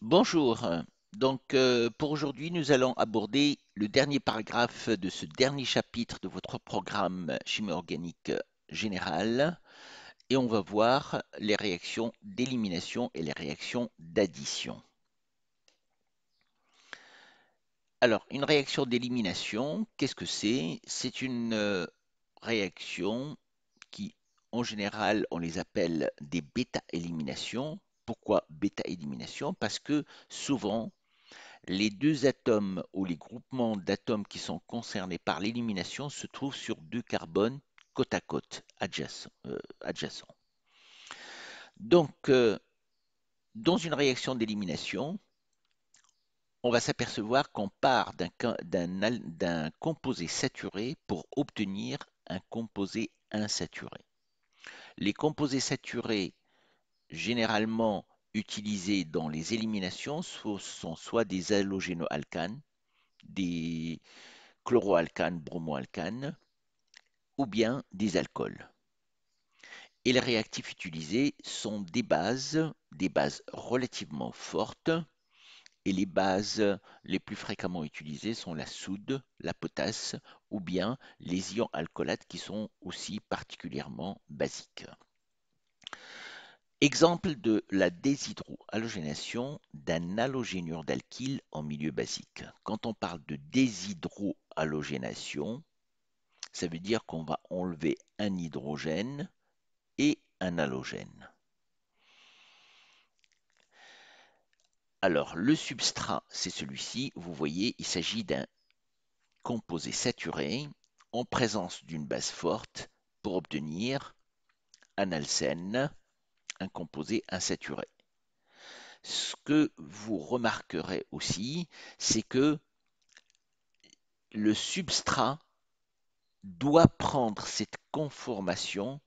Bonjour. Donc euh, pour aujourd'hui, nous allons aborder le dernier paragraphe de ce dernier chapitre de votre programme chimie organique générale et on va voir les réactions d'élimination et les réactions d'addition. Alors, une réaction d'élimination, qu'est-ce que c'est C'est une euh, réaction qui, en général, on les appelle des bêta-éliminations pourquoi bêta-élimination Parce que souvent, les deux atomes ou les groupements d'atomes qui sont concernés par l'élimination se trouvent sur deux carbones côte à côte, adjacents. Euh, Donc, euh, dans une réaction d'élimination, on va s'apercevoir qu'on part d'un composé saturé pour obtenir un composé insaturé. Les composés saturés généralement utilisés dans les éliminations sont soit des halogénoalcanes, des chloroalcanes, bromoalcanes, ou bien des alcools. Et les réactifs utilisés sont des bases, des bases relativement fortes, et les bases les plus fréquemment utilisées sont la soude, la potasse ou bien les ions alcoolates qui sont aussi particulièrement basiques. Exemple de la déshydrohalogénation d'un halogénure d'alkyle en milieu basique. Quand on parle de déshydrohalogénation, ça veut dire qu'on va enlever un hydrogène et un halogène. Alors, le substrat, c'est celui-ci. Vous voyez, il s'agit d'un composé saturé en présence d'une base forte pour obtenir un alcène composé insaturé. Ce que vous remarquerez aussi, c'est que le substrat doit prendre cette conformation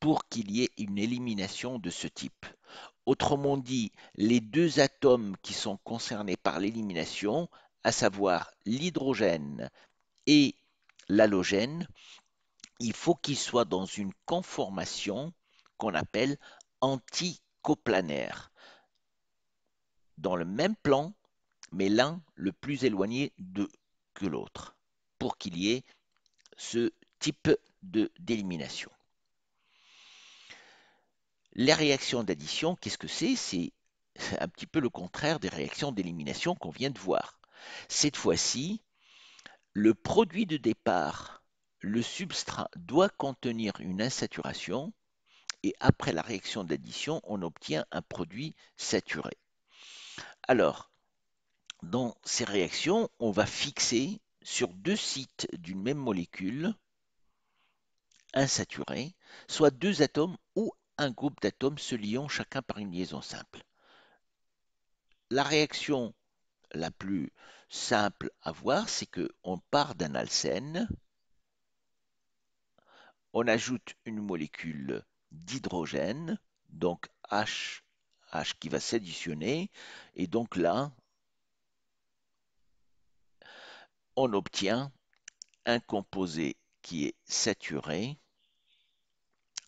pour qu'il y ait une élimination de ce type. Autrement dit, les deux atomes qui sont concernés par l'élimination, à savoir l'hydrogène et l'halogène, il faut qu'ils soient dans une conformation qu'on appelle anti-coplanaires, dans le même plan, mais l'un le plus éloigné de, que l'autre, pour qu'il y ait ce type de d'élimination. Les réactions d'addition, qu'est-ce que c'est C'est un petit peu le contraire des réactions d'élimination qu'on vient de voir. Cette fois-ci, le produit de départ, le substrat, doit contenir une insaturation et après la réaction d'addition, on obtient un produit saturé. Alors, dans ces réactions, on va fixer sur deux sites d'une même molécule insaturée, soit deux atomes ou un groupe d'atomes se liant chacun par une liaison simple. La réaction la plus simple à voir, c'est que on part d'un alcène, on ajoute une molécule d'hydrogène, donc H, H qui va s'additionner, et donc là, on obtient un composé qui est saturé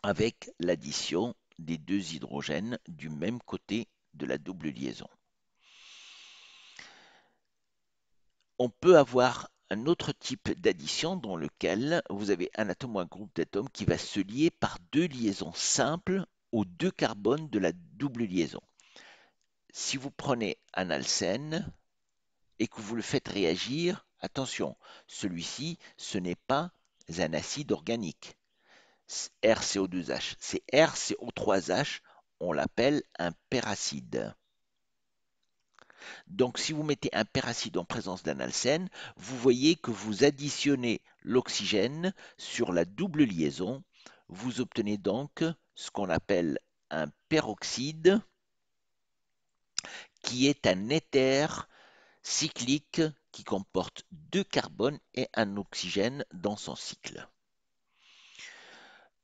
avec l'addition des deux hydrogènes du même côté de la double liaison. On peut avoir un autre type d'addition dans lequel vous avez un atome ou un groupe d'atomes qui va se lier par deux liaisons simples aux deux carbones de la double liaison. Si vous prenez un alcène et que vous le faites réagir, attention, celui-ci, ce n'est pas un acide organique. RCO2H, c'est RCO3H, on l'appelle un peracide. Donc si vous mettez un peracide en présence d'un alcène, vous voyez que vous additionnez l'oxygène sur la double liaison. Vous obtenez donc ce qu'on appelle un peroxyde qui est un éther cyclique qui comporte deux carbones et un oxygène dans son cycle.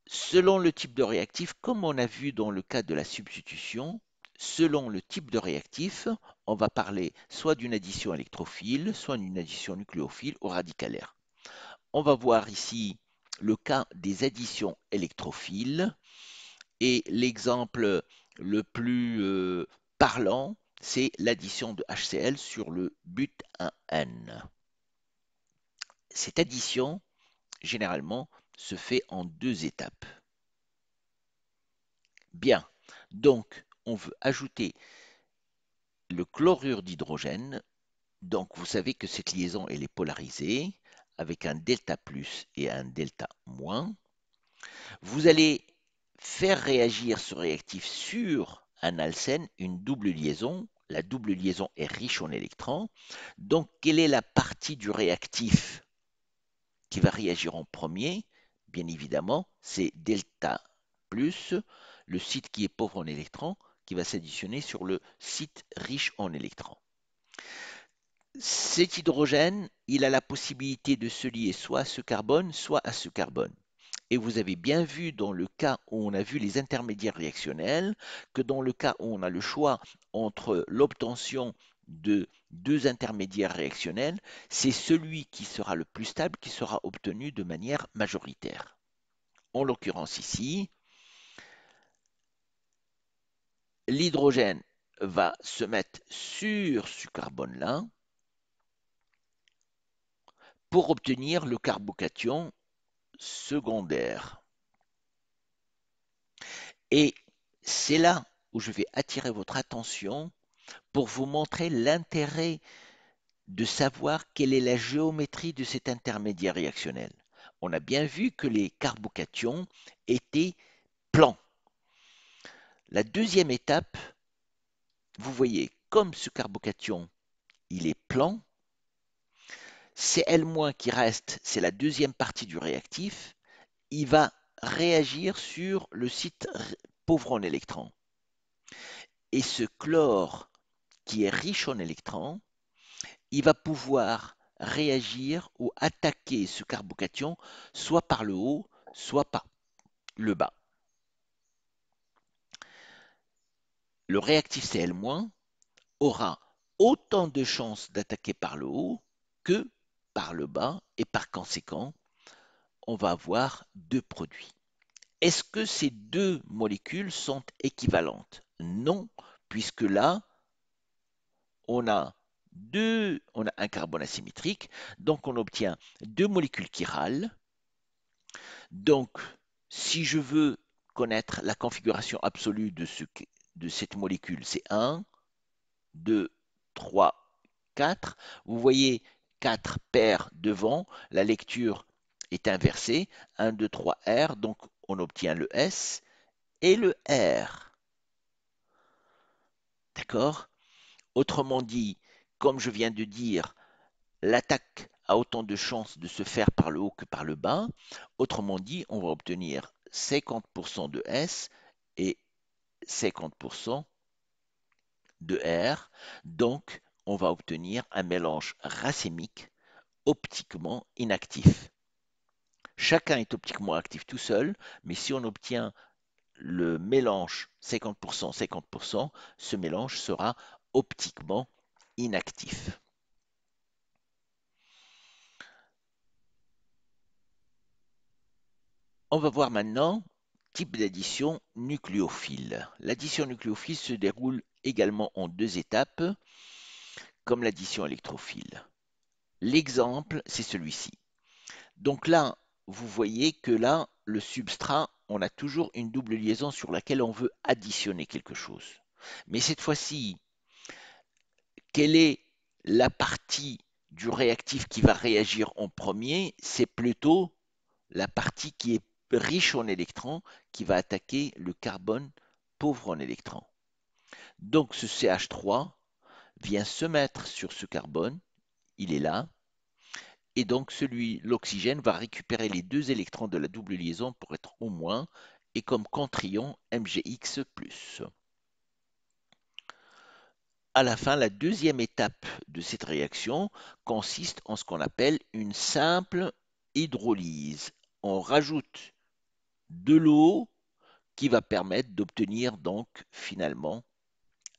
Selon le type de réactif, comme on a vu dans le cas de la substitution, selon le type de réactif, on va parler soit d'une addition électrophile, soit d'une addition nucléophile ou radicalaire. On va voir ici le cas des additions électrophiles et l'exemple le plus euh, parlant, c'est l'addition de HCl sur le but 1N. Cette addition, généralement, se fait en deux étapes. Bien, donc on veut ajouter le chlorure d'hydrogène. Donc vous savez que cette liaison est polarisée avec un delta plus et un delta moins. Vous allez faire réagir ce réactif sur un alcène une double liaison. La double liaison est riche en électrons. Donc quelle est la partie du réactif qui va réagir en premier Bien évidemment, c'est delta plus, le site qui est pauvre en électrons, qui va s'additionner sur le site riche en électrons. Cet hydrogène, il a la possibilité de se lier soit à ce carbone, soit à ce carbone. Et vous avez bien vu dans le cas où on a vu les intermédiaires réactionnels, que dans le cas où on a le choix entre l'obtention de deux intermédiaires réactionnels, c'est celui qui sera le plus stable qui sera obtenu de manière majoritaire. En l'occurrence ici, l'hydrogène va se mettre sur ce carbone-là pour obtenir le carbocation secondaire. Et c'est là où je vais attirer votre attention pour vous montrer l'intérêt de savoir quelle est la géométrie de cet intermédiaire réactionnel. On a bien vu que les carbocations étaient plans. La deuxième étape, vous voyez, comme ce carbocation, il est plan, c'est L- qui reste, c'est la deuxième partie du réactif, il va réagir sur le site pauvre en électrons. Et ce chlore qui est riche en électrons, il va pouvoir réagir ou attaquer ce carbocation soit par le haut, soit par le bas. le réactif CL- aura autant de chances d'attaquer par le haut que par le bas et par conséquent, on va avoir deux produits. Est-ce que ces deux molécules sont équivalentes Non, puisque là, on a deux, on a un carbone asymétrique, donc on obtient deux molécules chirales. Donc, si je veux connaître la configuration absolue de ce, de cette molécule. C'est 1, 2, 3, 4. Vous voyez 4 paires devant. La lecture est inversée. 1, 2, 3, R. Donc on obtient le S et le R. D'accord Autrement dit, comme je viens de dire, l'attaque a autant de chances de se faire par le haut que par le bas. Autrement dit, on va obtenir 50% de S et 50% de R. Donc, on va obtenir un mélange racémique optiquement inactif. Chacun est optiquement actif tout seul, mais si on obtient le mélange 50%, 50%, ce mélange sera optiquement inactif. On va voir maintenant Type d'addition nucléophile. L'addition nucléophile se déroule également en deux étapes, comme l'addition électrophile. L'exemple, c'est celui-ci. Donc là, vous voyez que là, le substrat, on a toujours une double liaison sur laquelle on veut additionner quelque chose. Mais cette fois-ci, quelle est la partie du réactif qui va réagir en premier C'est plutôt la partie qui est riche en électrons qui va attaquer le carbone pauvre en électrons. Donc ce CH3 vient se mettre sur ce carbone, il est là, et donc celui, l'oxygène va récupérer les deux électrons de la double liaison pour être au moins, et comme contrion MgX+. À la fin, la deuxième étape de cette réaction consiste en ce qu'on appelle une simple hydrolyse. On rajoute de l'eau qui va permettre d'obtenir donc finalement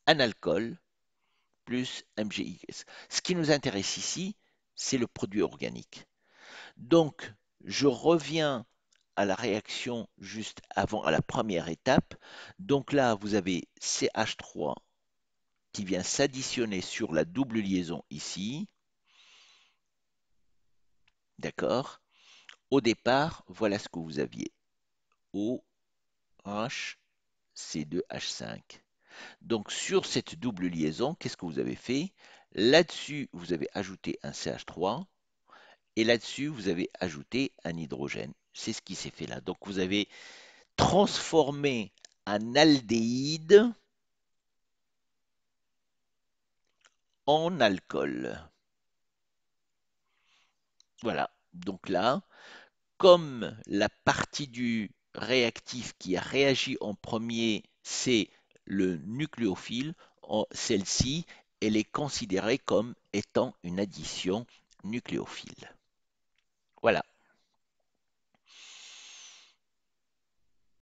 un alcool plus MgX. Ce qui nous intéresse ici, c'est le produit organique. Donc, je reviens à la réaction juste avant, à la première étape. Donc là, vous avez CH3 qui vient s'additionner sur la double liaison ici. D'accord Au départ, voilà ce que vous aviez h C2H5. Donc sur cette double liaison, qu'est-ce que vous avez fait Là-dessus, vous avez ajouté un CH3 et là-dessus, vous avez ajouté un hydrogène. C'est ce qui s'est fait là. Donc vous avez transformé un aldéhyde en alcool. Voilà. Donc là, comme la partie du réactif qui réagit en premier, c'est le nucléophile. Celle-ci, elle est considérée comme étant une addition nucléophile. Voilà.